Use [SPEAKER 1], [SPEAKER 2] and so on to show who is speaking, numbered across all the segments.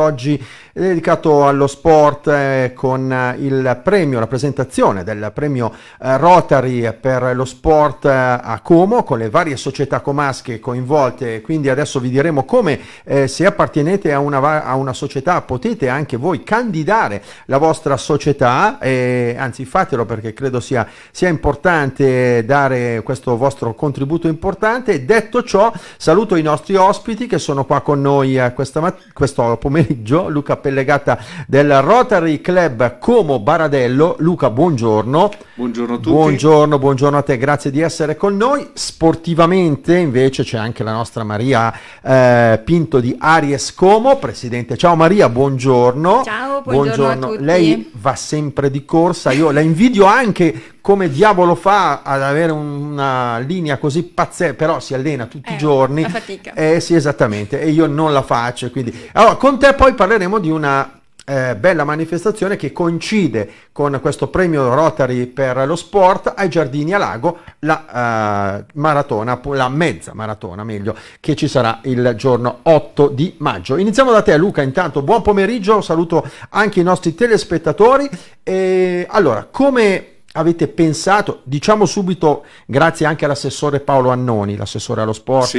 [SPEAKER 1] oggi è dedicato allo sport eh, con eh, il premio, la presentazione del premio eh, Rotary per lo sport eh, a Como con le varie società comasche coinvolte, quindi adesso vi diremo come eh, se appartenete a una, a una, società potete anche voi candidare la vostra società, anzi fatelo perché credo sia, sia importante dare questo vostro contributo importante. Detto ciò saluto i nostri ospiti che sono qua con noi eh, questa, questo pomeriggio pomeriggio, Luca Pellegata del Rotary Club Como Baradello. Luca, buongiorno.
[SPEAKER 2] Buongiorno a tutti. Buongiorno,
[SPEAKER 1] buongiorno a te, grazie di essere con noi. Sportivamente invece c'è anche la nostra Maria eh, Pinto di Aries Como, presidente. Ciao Maria, buongiorno. Ciao, buongiorno. buongiorno. Lei va sempre di corsa, io la invidio anche come diavolo fa ad avere una linea così pazzesca, però si allena tutti eh, i giorni. La fatica. Eh sì, esattamente, e io non la faccio. Quindi. Allora, con te poi parleremo di una eh, bella manifestazione che coincide con questo premio Rotary per lo sport ai Giardini a Lago, la eh, maratona, la mezza maratona meglio, che ci sarà il giorno 8 di maggio. Iniziamo da te Luca, intanto buon pomeriggio, saluto anche i nostri telespettatori. E, allora, come avete pensato, diciamo subito grazie anche all'assessore Paolo Annoni, l'assessore allo sport, sì,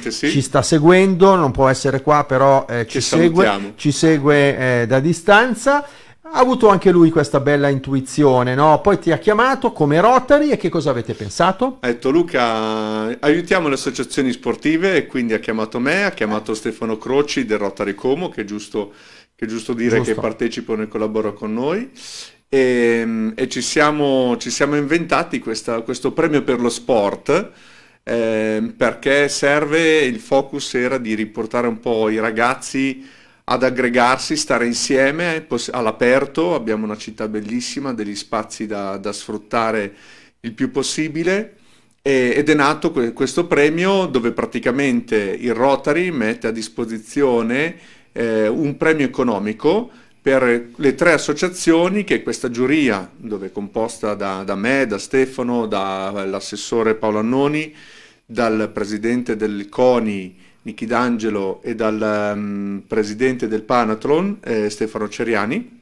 [SPEAKER 1] che sì. ci sta seguendo, non può essere qua però eh, ci, segue, ci, segue, eh, da distanza, ha avuto anche lui questa bella intuizione, no? poi ti ha chiamato come Rotary e che cosa avete pensato?
[SPEAKER 2] Ha detto Luca, aiutiamo le associazioni sportive e quindi ha chiamato me, ha chiamato Stefano Croci del Rotary Como, che è giusto, è giusto dire giusto. che partecipano e collaborano con noi e, ehm, e ci, siamo, ci, siamo, inventati questa, questo premio per lo sport eh, perché serve, il focus era di riportare un po' i ragazzi ad aggregarsi, stare insieme all'aperto, abbiamo una città bellissima, degli spazi da, da sfruttare il più possibile e, ed è nato que questo premio dove praticamente il Rotary mette a disposizione eh, un premio economico per le tre associazioni che questa giuria, dove è composta da, da me, da Stefano, dall'assessore Paolo Annoni, dal presidente del CONI Nichi D'Angelo e dal um, presidente del Panatron eh, Stefano Ceriani,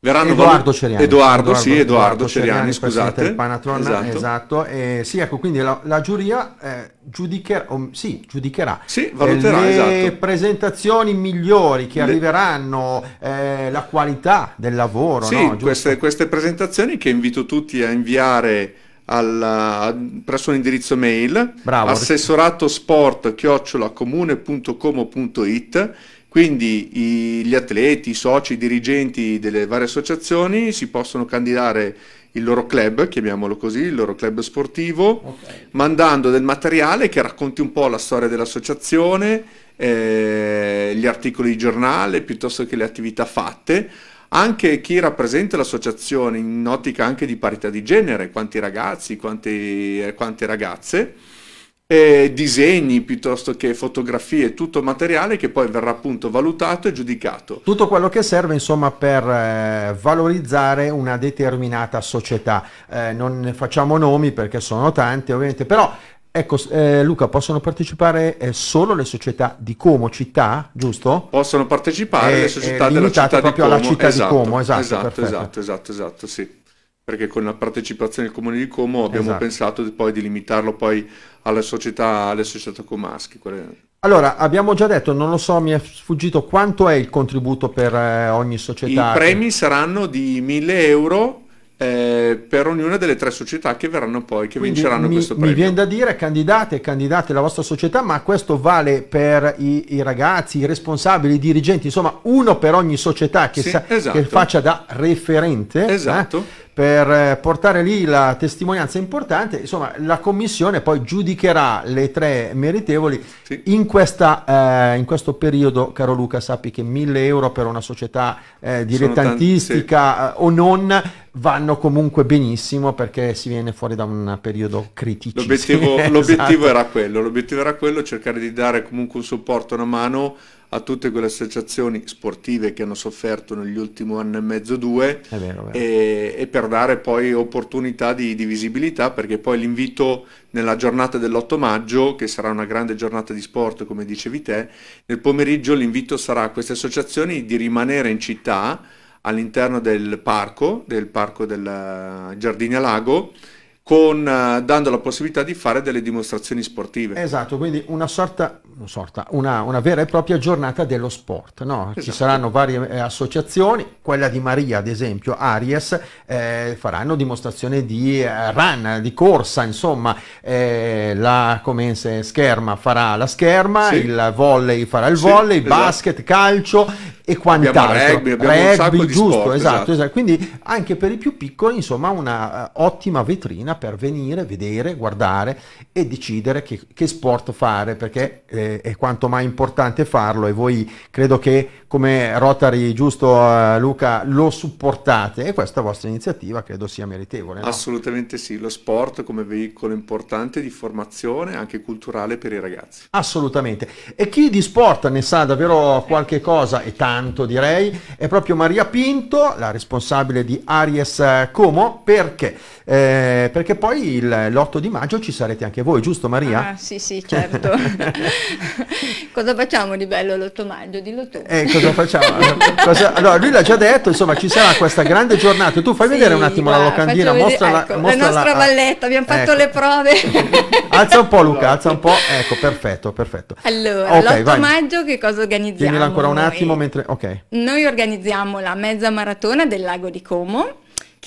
[SPEAKER 2] Verranno Edoardo Ceriani. Edoardo, Edoardo sì, Edoardo, Edoardo Ceriani, scusate. Del Panatron, esatto.
[SPEAKER 1] esatto. Eh, sì, ecco, quindi la, la giuria eh, giudicherà, oh, sì, giudicherà sì, valuterà, eh, le esatto. presentazioni migliori che le... arriveranno, eh, la qualità del lavoro. Sì, no?
[SPEAKER 2] queste, queste, presentazioni che invito tutti a inviare alla, presso indirizzo mail assessoratosportchiocciolacomune.com.it. assessorato quindi i, gli atleti, i soci, i dirigenti delle varie associazioni si possono candidare il loro club, chiamiamolo così, il loro club sportivo, okay. mandando del materiale che racconti un po' la storia dell'associazione, eh, gli articoli di giornale, piuttosto che le attività fatte. Anche chi rappresenta l'associazione in ottica anche di parità di genere, quanti ragazzi, quanti, eh, quante ragazze eh, disegni piuttosto che fotografie, tutto materiale che poi verrà appunto valutato e giudicato.
[SPEAKER 1] Tutto quello che serve insomma per eh, valorizzare una determinata società. Eh, non facciamo nomi perché sono tanti ovviamente, però Ecco, eh, Luca, possono partecipare eh, solo le società di Como città, giusto?
[SPEAKER 2] Possono partecipare eh, le società eh, della città proprio di Como. alla città esatto, di Como, esatto. Esatto, esatto, esatto, esatto, sì. Perché con la partecipazione del comune di Como abbiamo esatto. pensato poi di limitarlo poi alle società, alle società comaschi. Quelle...
[SPEAKER 1] Allora, abbiamo già detto, non lo so, mi è sfuggito quanto è il contributo per eh, ogni società. I premi
[SPEAKER 2] saranno di 1000 euro eh, per ognuna delle tre società che verranno poi, che Quindi vinceranno mi, questo premio. Mi viene
[SPEAKER 1] da dire candidate e candidate la vostra società, ma questo vale per i, i, ragazzi, i responsabili, i dirigenti, insomma uno per ogni società che, sì, sa, esatto. che faccia da referente. Eh? Esatto. Eh? per eh, portare lì la testimonianza importante. Insomma, la commissione poi giudicherà le tre meritevoli. Sì. In, questa, eh, in, questo periodo, caro Luca, sappi che 1000 euro per una società eh, dilettantistica sì. Eh, o non vanno comunque benissimo perché si viene fuori da un periodo critico. L'obiettivo, esatto.
[SPEAKER 2] era quello, l'obiettivo era quello, cercare di dare comunque un supporto, una mano a tutte quelle associazioni sportive che hanno sofferto negli ultimi anni e mezzo, due, vero, e, e, per dare poi opportunità di, di, visibilità, perché poi l'invito nella giornata dell'8 maggio, che sarà una grande giornata di sport, come dicevi te, nel pomeriggio l'invito sarà a queste associazioni di rimanere in città all'interno del parco, del parco del eh, Giardini a Lago, con, eh, dando la possibilità di fare delle dimostrazioni sportive.
[SPEAKER 1] Esatto, quindi una sorta, una, sorta, una, una vera e propria giornata dello sport. No? Esatto. Ci saranno varie eh, associazioni, quella di Maria ad esempio, Aries, eh, faranno dimostrazione di eh, run, di corsa, insomma, eh, la Comense Scherma farà la scherma, sì. il volley farà il sì, volley, esatto. basket, calcio e quant'altro. Abbiamo rugby, abbiamo rugby, un sacco giusto, sport, esatto, esatto. esatto, Quindi anche per i più piccoli, insomma, una uh, ottima vetrina per venire, vedere, guardare e decidere che, che sport fare perché eh, è quanto mai importante farlo e voi credo che come Rotary, giusto eh, Luca, lo supportate e questa vostra iniziativa
[SPEAKER 2] credo sia meritevole. No? Assolutamente sì, lo sport come veicolo importante di formazione anche culturale per i ragazzi.
[SPEAKER 1] Assolutamente e chi di sport ne sa davvero qualche cosa e tanto direi è proprio Maria Pinto, la responsabile di Aries eh, Como perché? Eh, perché perché poi l'8 di maggio ci sarete anche voi, giusto Maria? Ah,
[SPEAKER 3] sì, sì, cioè
[SPEAKER 1] certo.
[SPEAKER 3] cosa facciamo di bello l'8 maggio? Dillo tu. Eh, cosa
[SPEAKER 1] facciamo? Cosa, allora, lui l'ha già detto, insomma, ci sarà questa grande giornata. Tu fai sì, vedere un attimo guarda, la locandina, mostra, vedere, ecco, mostra la nostra la, ah, valletta,
[SPEAKER 3] abbiamo fatto ecco. le prove.
[SPEAKER 1] alza un po' Luca, alza un po'. Ecco, perfetto, perfetto.
[SPEAKER 3] Allora, okay, l'8 vai. maggio che cosa organizziamo? Tienila ancora un attimo
[SPEAKER 1] mentre... Ok.
[SPEAKER 3] Noi organizziamo la mezza maratona del lago di Como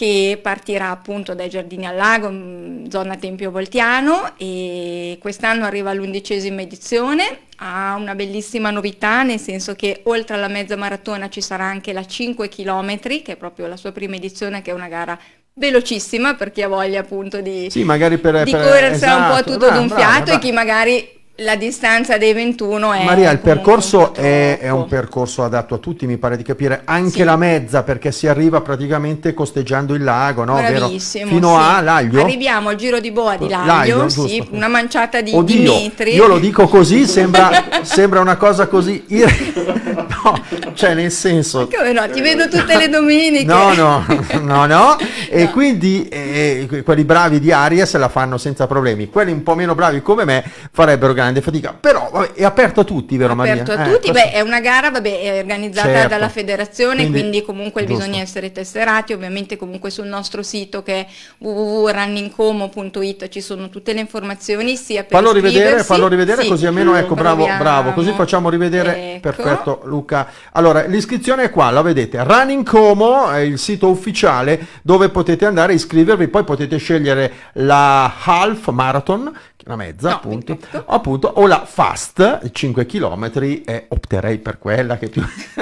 [SPEAKER 3] che partirà appunto dai Giardini al Lago, mm, zona Tempio Voltiano e quest'anno arriva l'undicesima edizione, ha una bellissima novità nel senso che oltre alla mezza maratona ci sarà anche la 5 km che è proprio la sua prima edizione che è una gara velocissima per chi ha voglia appunto di, sì, per, di per, corrersi esatto, un po' esatto. tutto d'un ah, fiato bravo. e chi magari la distanza dei 21 è... Maria, il percorso
[SPEAKER 1] è, è, un percorso adatto a tutti, mi pare di capire, anche sì. la mezza, perché si arriva praticamente costeggiando il lago, no? Bravissimo, Fino sì. a Laglio.
[SPEAKER 3] Arriviamo al giro di boa di Laglio, Laglio sì, una manciata di, Oddio, di metri. Io lo
[SPEAKER 1] dico così, sembra, sembra una cosa così... Ir- cioè nel senso...
[SPEAKER 3] Come no? Ti vedo tutte le domeniche. No,
[SPEAKER 1] no, no, no. E no. quindi eh, quelli bravi di aria se la fanno senza problemi. Quelli un po' meno bravi come me farebbero grande fatica. Però vabbè, è aperto a tutti, vero Maria? aperto a eh, tutti. Questo...
[SPEAKER 3] Beh, è una gara, vabbè, è organizzata certo. dalla federazione, quindi, quindi comunque giusto. bisogna essere tesserati. Ovviamente comunque sul nostro sito che è www.runningcomo.it ci sono tutte le informazioni, sia per fallo rivedere, fallo rivedere sì. così almeno ecco, bravo, bravo, così
[SPEAKER 1] facciamo rivedere ecco. perfetto Luca Luca. Allora, l'iscrizione è qua, la vedete. Running Como è il sito ufficiale dove potete andare a iscrivervi, poi potete scegliere la half marathon, la mezza no, appunto, appunto, o la fast 5 km e opterei per quella che più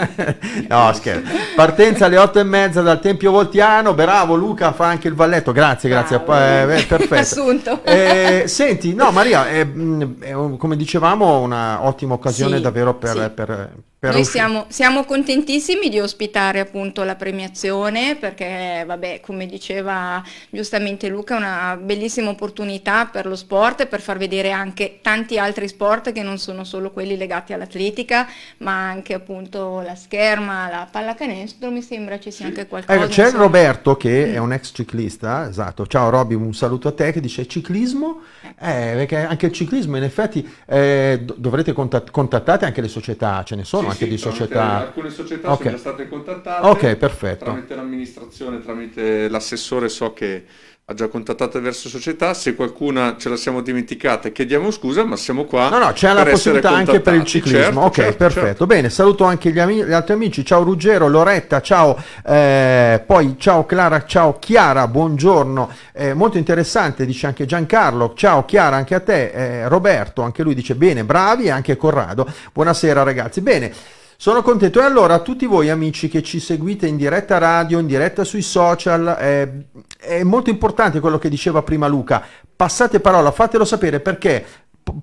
[SPEAKER 1] no scherzo partenza alle 8 e mezza dal Tempio Voltiano bravo Luca fa anche il valletto grazie grazie eh, perfetto eh, senti no Maria eh, mm, è, è, come dicevamo un'ottima occasione sì, davvero per, sì. per per Noi
[SPEAKER 3] siamo, siamo, contentissimi di ospitare appunto la premiazione perché, vabbè, come diceva giustamente Luca, è una bellissima opportunità per lo sport e per far vedere anche tanti altri sport che non sono solo quelli legati all'atletica, ma anche appunto la scherma, la pallacanestro, mi sembra ci sia anche qualcosa. Eh, c'è insomma.
[SPEAKER 1] Roberto che mm. è un ex ciclista, esatto. Ciao Robby, un saluto a te che dice ciclismo, ecco. eh, perché anche il ciclismo in effetti eh, dovrete contat- contattare anche le società, ce ne sono. Sì anche sì, di società. Alcune società okay. sono già state contattate okay, tramite
[SPEAKER 2] l'amministrazione, tramite l'assessore so che ha già contattato diverse società, se qualcuna ce la siamo dimenticata chiediamo scusa, ma siamo qua. No, no, c'è la possibilità anche per il certo, ciclismo. Certo, ok, certo,
[SPEAKER 1] perfetto. Certo. Bene, saluto anche gli, ami- gli, altri amici. Ciao Ruggero, Loretta, ciao, eh, poi ciao Clara, ciao Chiara, buongiorno. Eh, molto interessante, dice anche Giancarlo. Ciao Chiara, anche a te. Eh, Roberto, anche lui dice bene, bravi, anche Corrado. Buonasera ragazzi. Bene. Sono contento. E allora a tutti voi amici che ci seguite in diretta radio, in diretta sui social, è, è molto importante quello che diceva prima Luca. Passate parola, fatelo sapere perché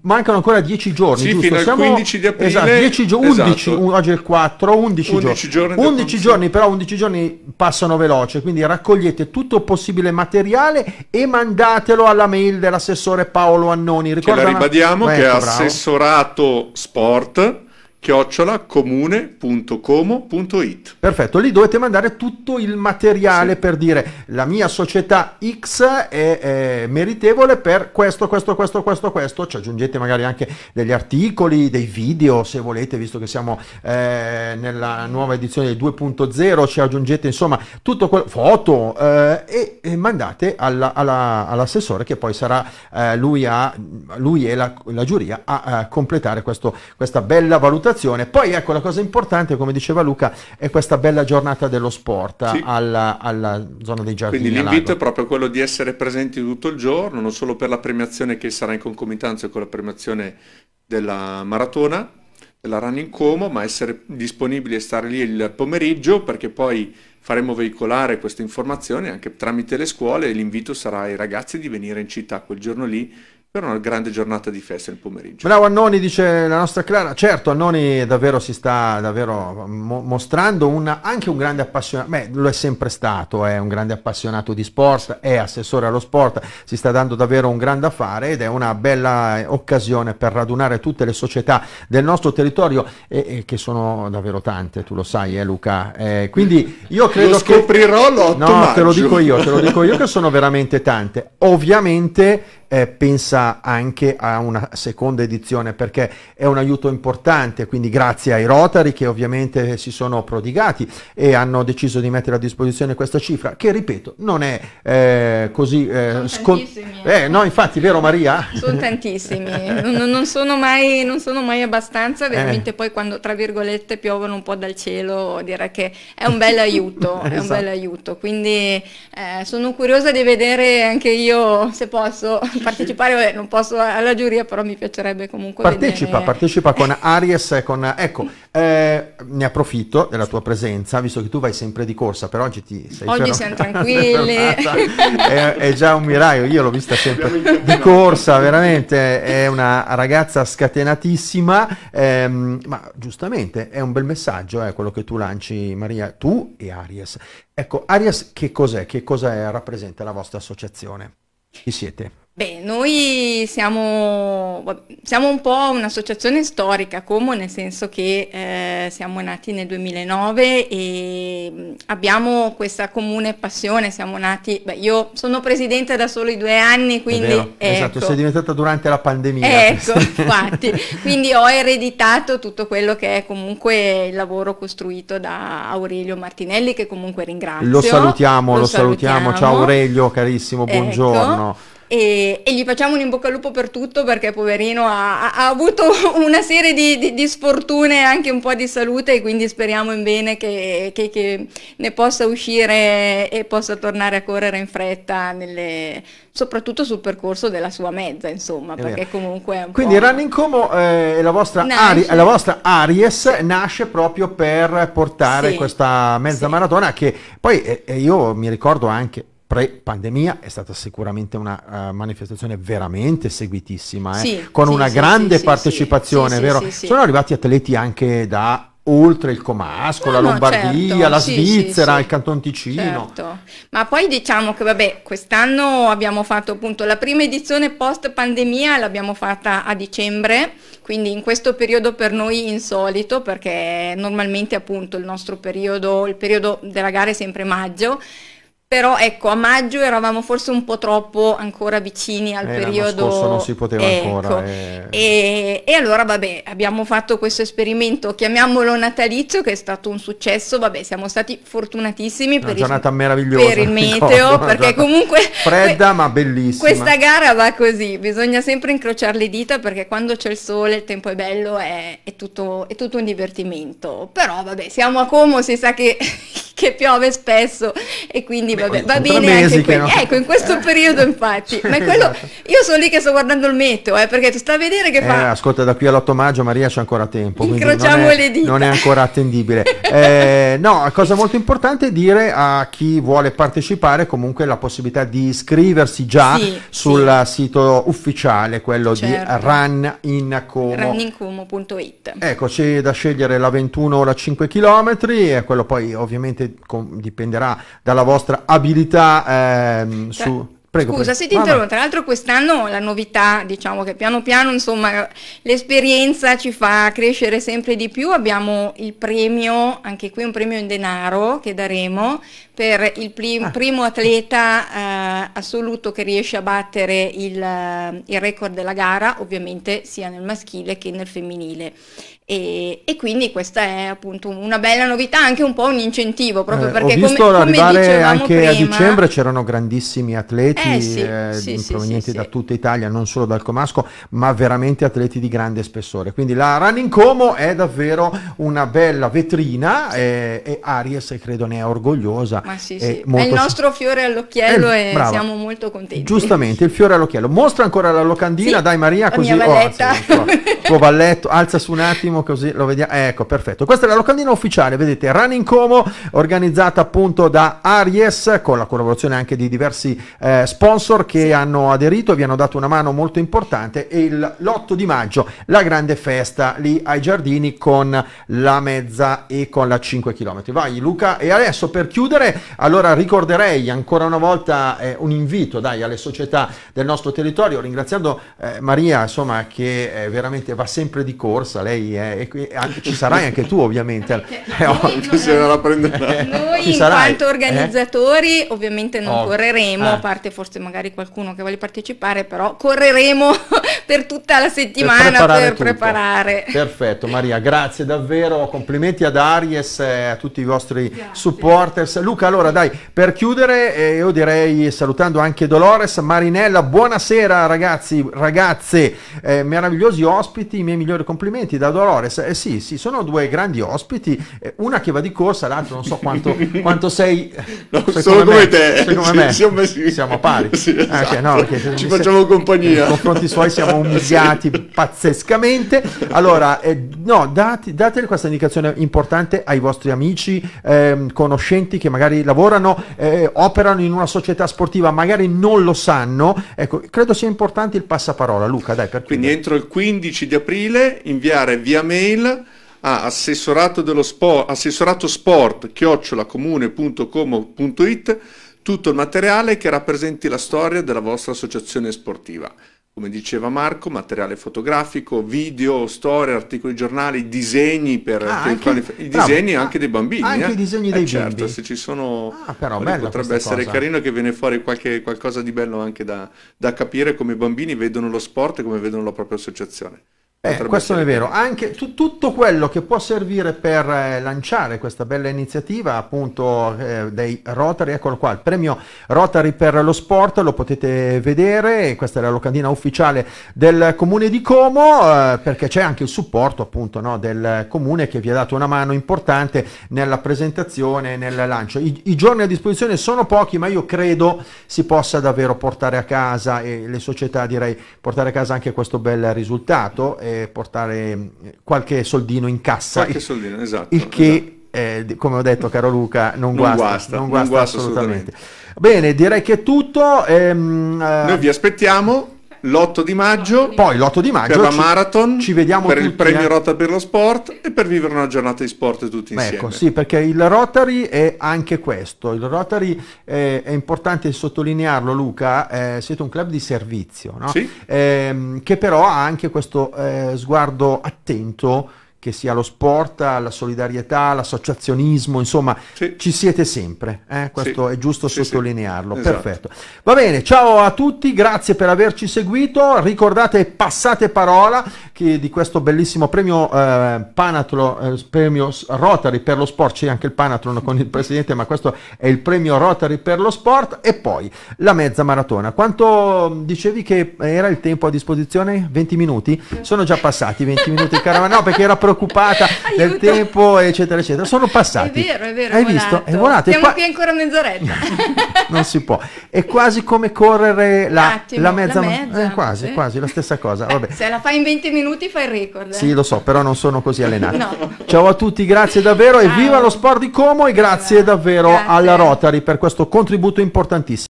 [SPEAKER 1] mancano ancora 10 giorni, sì, giusto? fino Siamo... al 15 di aprile. Esatto, 10 gio... 11, esatto. un... oggi è il 4, 11, 11 giorni. giorni 11 giorni, però 11 giorni passano veloce, quindi raccogliete tutto il possibile materiale e mandatelo alla mail dell'assessore Paolo Annoni. Ricorda che la ribadiamo una... che ecco, è
[SPEAKER 2] assessorato sport chiocciolacomune.como.it
[SPEAKER 1] Perfetto, lì dovete mandare tutto il materiale sì. per dire la mia società X è, è, meritevole per questo, questo, questo, questo, questo, ci aggiungete magari anche degli articoli, dei video se volete, visto che siamo eh, nella nuova edizione del 2.0, ci aggiungete insomma tutto quello, foto eh, e, e, mandate alla, alla, all'assessore che poi sarà eh, lui, a, lui e la, la giuria a, a completare questo, questa bella valutazione situazione. Poi ecco la cosa importante, come diceva Luca, è questa bella giornata dello sport sì. alla, alla, zona dei giardini. Quindi l'invito
[SPEAKER 2] è proprio quello di essere presenti tutto il giorno, non solo per la premiazione che sarà in concomitanza con la premiazione della maratona, della Running Como, ma essere disponibili e stare lì il pomeriggio perché poi faremo veicolare questa informazione anche tramite le scuole e l'invito sarà ai ragazzi di venire in città quel giorno lì però una grande giornata di festa il pomeriggio.
[SPEAKER 1] Bravo Annoni, dice la nostra Clara. Certo, Annoni davvero si sta davvero mo- mostrando una, anche un grande appassionato, beh, lo è sempre stato, è eh, un grande appassionato di sport, è assessore allo sport, si sta dando davvero un grande affare ed è una bella eh, occasione per radunare tutte le società del nostro territorio, e, e che sono davvero tante, tu lo sai eh, Luca. Eh, quindi io credo che... lo
[SPEAKER 2] scoprirò che... l'8 No, maggio. te lo dico io, te lo dico io che
[SPEAKER 1] sono veramente tante. Ovviamente eh, pensa anche a una seconda edizione perché è un aiuto importante, quindi grazie ai Rotary che ovviamente si sono prodigati e hanno deciso di mettere a disposizione questa cifra che ripeto non è eh, così eh, scontata. Eh, no, infatti, vero Maria? Sono
[SPEAKER 3] tantissimi, non, non, sono mai, non, sono mai, abbastanza, eh. veramente poi quando tra virgolette piovono un po' dal cielo direi che è un bel aiuto, esatto. è un bel esatto. aiuto, quindi eh, sono curiosa di vedere anche io se posso partecipare, non posso alla giuria, però mi piacerebbe comunque partecipa, vedere...
[SPEAKER 1] Partecipa con Aries con... Ecco, eh, ne approfitto della tua presenza, visto che tu vai sempre di corsa, però oggi ti sei Oggi ferm... siamo tranquilli. è, è, già un miraio, io l'ho vista sempre di corsa, veramente, è una ragazza scatenatissima, ehm, ma giustamente è un bel messaggio eh, quello che tu lanci Maria, tu e Aries. Ecco, Arias che cos'è? Che cosa è? rappresenta la vostra associazione? Chi siete?
[SPEAKER 3] Beh, noi siamo, siamo, un po' un'associazione storica, Como, nel senso che eh, siamo nati nel 2009 e abbiamo questa comune passione, siamo nati, beh, io sono presidente da solo i due anni, quindi... Ecco. Esatto, sei
[SPEAKER 1] diventata durante la pandemia. Ecco, infatti,
[SPEAKER 3] quindi ho ereditato tutto quello che è comunque il lavoro costruito da Aurelio Martinelli, che comunque ringrazio. Lo salutiamo, lo, lo salutiamo, salutiamo. ciao
[SPEAKER 1] Aurelio, carissimo, ecco. buongiorno. Ecco.
[SPEAKER 3] E, e, gli facciamo un in bocca al lupo per tutto perché poverino ha, ha avuto una serie di, di, di, sfortune e anche un po' di salute e quindi speriamo in bene che, che, che, ne possa uscire e possa tornare a correre in fretta nelle, soprattutto sul percorso della sua mezza insomma è perché vero. comunque è un quindi
[SPEAKER 1] po'... Running Como eh, la, vostra Ari, la, vostra Aries nasce proprio per portare sì. questa mezza sì. maratona che poi eh, eh io mi ricordo anche pre-pandemia è stata sicuramente una uh, manifestazione veramente seguitissima, eh? sì, con sì, una sì, grande partecipazione, vero? Sono arrivati atleti anche da oltre il Comasco, no, la Lombardia, certo, la Svizzera, sì, sì, il Canton Ticino.
[SPEAKER 3] Certo. Ma poi diciamo che vabbè, quest'anno abbiamo fatto appunto la prima edizione post pandemia, l'abbiamo fatta a dicembre, quindi in questo periodo per noi insolito perché normalmente appunto il nostro periodo, il periodo della gara è sempre maggio però ecco, a maggio eravamo forse un po' troppo ancora vicini al eh, periodo... L'anno scorso non si poteva ecco. ancora. Eh... E, e, allora vabbè, abbiamo fatto questo esperimento, chiamiamolo natalizio, che è stato un successo, vabbè, siamo stati fortunatissimi per, il,
[SPEAKER 1] per il, meteo, ricordo, perché comunque...
[SPEAKER 3] Fredda
[SPEAKER 1] ma bellissima. Questa
[SPEAKER 3] gara va così, bisogna sempre incrociare le dita perché quando c'è il sole, il tempo è bello, è, è, tutto, è tutto un divertimento. Però vabbè, siamo a Como, si sa che... che piove spesso e quindi Beh, vabbè, va bene anche qui. No? Ecco, in questo eh. periodo infatti, ma quello, esatto. io sono lì che sto guardando il meteo, eh, perché ti sta a vedere che eh, fa.
[SPEAKER 1] Ascolta, da qui all'8 maggio Maria c'è ancora tempo, Incrociamo non è, le dita. Non è ancora attendibile. eh, no, cosa molto importante è dire a chi vuole partecipare comunque la possibilità di iscriversi già sì, sul sì. sito ufficiale, quello certo. di Run in Como.
[SPEAKER 3] Runincomo.it.
[SPEAKER 1] Ecco, c'è da scegliere la 21 o la 5 km e quello poi ovviamente com- dipenderà dalla vostra abilità ehm, cioè, su... Prego, Scusa prego. se ti interrompo,
[SPEAKER 3] tra l'altro quest'anno la novità, diciamo che piano piano insomma l'esperienza ci fa crescere sempre di più, abbiamo il premio, anche qui un premio in denaro che daremo per il prim- ah. primo atleta eh, assoluto che riesce a battere il, eh, il record della gara, ovviamente sia nel maschile che nel femminile. E, e, quindi questa è appunto una bella novità, anche un po' un incentivo, proprio eh, perché visto come, arrivare come anche prima... a dicembre
[SPEAKER 1] c'erano grandissimi atleti eh, sì, eh, sì, provenienti sì, da tutta Italia, non solo dal Comasco, ma veramente atleti di grande spessore. Quindi la Running Como è davvero una bella vetrina eh, e Aries credo ne è orgogliosa. Ma sì, è, è il nostro
[SPEAKER 3] fiore all'occhiello eh, e brava. siamo molto contenti. Giustamente,
[SPEAKER 1] il fiore all'occhiello. Mostra ancora la locandina, dai Maria, così... La oh, tuo valletto, alza su un attimo attimo così lo vediamo. Eh, ecco, perfetto. Questa è la locandina ufficiale, vedete, Running Como, organizzata appunto da Aries, con la collaborazione anche di diversi eh, sponsor che sì. hanno aderito e vi hanno dato una mano molto importante. E l'8 di maggio la grande festa lì ai giardini con la mezza e con la 5 km. Vai Luca, e adesso per chiudere, allora ricorderei ancora una volta eh, un invito dai, alle società del nostro territorio, ringraziando eh, Maria, insomma, che eh, veramente va sempre di corsa, lei è eh, e qui, anche, ci sarai anche tu ovviamente. Eh,
[SPEAKER 2] ovvio, se Noi ci in sarai. quanto eh?
[SPEAKER 3] organizzatori eh? ovviamente non ovvio. correremo, eh. a parte forse magari qualcuno che vuole partecipare, però correremo per tutta la settimana per preparare. Per preparare.
[SPEAKER 1] Perfetto Maria, grazie davvero, complimenti ad Aries e a tutti i vostri grazie. supporters. Luca allora dai, per chiudere eh, io direi salutando anche Dolores, Marinella, buonasera ragazzi, ragazze, meravigliosi ospiti, i miei migliori complimenti da Dolores. Flores, eh sì, sì, sono due grandi ospiti, eh, una che va di corsa, l'altra non so quanto, quanto sei... No, sono come te, secondo me, sì, me sì. siamo pari. Sì, esatto. ah, no, perché, Ci facciamo se, compagnia. Nei confronti suoi siamo umiliati pazzescamente. Allora, eh, no, date, date, questa indicazione importante ai vostri amici, eh, conoscenti che magari lavorano, eh, operano in una società sportiva, magari non lo sanno. Ecco, credo sia importante il passaparola, Luca, dai. Per
[SPEAKER 2] Quindi entro il 15 di aprile inviare via mail a assessorato, dello sport, assessorato sport chiocciolacomune.com.it tutto il materiale che rappresenti la storia della vostra associazione sportiva. Come diceva Marco, materiale fotografico, video, storie, articoli giornali, disegni per, ah, per anche, i, i disegni bravo, anche dei bambini. Anche eh? i disegni eh, dei eh, certo, bimbi. Certo, se ci sono... Ah, però, eh, potrebbe essere cosa. carino che viene fuori qualche, qualcosa di bello anche da, da capire come i bambini vedono lo sport e come vedono la propria associazione. Eh, questo è vero,
[SPEAKER 1] anche tu, tutto quello che può servire per eh, lanciare questa bella iniziativa appunto eh, dei Rotary, eccolo qua, il premio Rotary per lo sport, lo potete vedere, questa è la locandina ufficiale del comune di Como eh, perché c'è anche il supporto appunto no, del comune che vi ha dato una mano importante nella presentazione e nel lancio. I, I, giorni a disposizione sono pochi ma io credo si possa davvero portare a casa e le società direi portare a casa anche questo bel risultato eh, portare qualche soldino in cassa. Qualche
[SPEAKER 2] soldino, esatto.
[SPEAKER 1] Il che eh, esatto. Eh, come ho detto caro Luca, non, non guasta, guasta, non guasta, non guasta assolutamente. assolutamente. Bene, direi che è
[SPEAKER 2] tutto. Ehm, Noi vi aspettiamo l'8 di maggio. Poi l'8 di maggio. Per la ci, marathon. Ci vediamo per tutti, il premio eh. Rota per lo sport e per vivere una giornata di sport tutti insieme. Ecco, sì,
[SPEAKER 1] perché il Rotary è anche questo. Il Rotary è, eh, è importante sottolinearlo, Luca. Eh, siete un club di servizio, no? sì. eh, che però ha anche questo eh, sguardo attento che sia lo sport, la solidarietà, l'associazionismo, insomma, sì. ci siete sempre. Eh? Questo sì. è giusto sì, sottolinearlo. Esatto. Perfetto. Va bene, ciao a tutti, grazie per averci seguito. Ricordate, passate parola che di questo bellissimo premio eh, Panathlon, eh, premio Rotary per lo sport. C'è anche il Panatron con il presidente, ma questo è il premio Rotary per lo sport. E poi la mezza maratona. Quanto mm, dicevi che era il tempo a disposizione? 20 minuti? Sono già passati 20 minuti, cara, no, perché era preoccupato preoccupata del tempo, eccetera, eccetera. Sono passati. È vero, è vero. Hai è visto? Volato. È volato. Siamo è qua... qui
[SPEAKER 3] ancora mezz'oretta.
[SPEAKER 1] non si può. È quasi come correre la, attimo, la mezza. La mezza eh, quasi, sì. quasi, la stessa cosa. Eh, vabbè. Se
[SPEAKER 3] la fai in 20 minuti fai il record. Sì,
[SPEAKER 1] lo so, però non sono così allenato. no. Ciao a tutti, grazie davvero. Ciao. E viva lo sport di Como e grazie davvero grazie. alla Rotary per questo contributo importantissimo.